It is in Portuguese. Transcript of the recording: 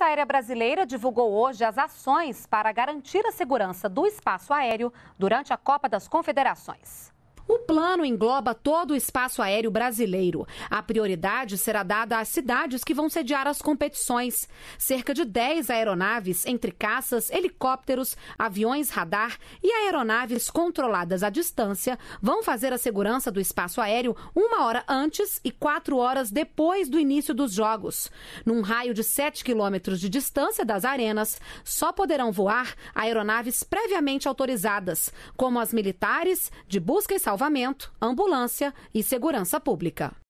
Força Aérea Brasileira divulgou hoje as ações para garantir a segurança do espaço aéreo durante a Copa das Confederações. O plano engloba todo o espaço aéreo brasileiro. A prioridade será dada às cidades que vão sediar as competições. Cerca de 10 aeronaves, entre caças, helicópteros, aviões radar e aeronaves controladas à distância, vão fazer a segurança do espaço aéreo uma hora antes e quatro horas depois do início dos Jogos. Num raio de 7 quilômetros de distância das arenas, só poderão voar aeronaves previamente autorizadas, como as militares, de busca e salvamento salvamento, ambulância e segurança pública.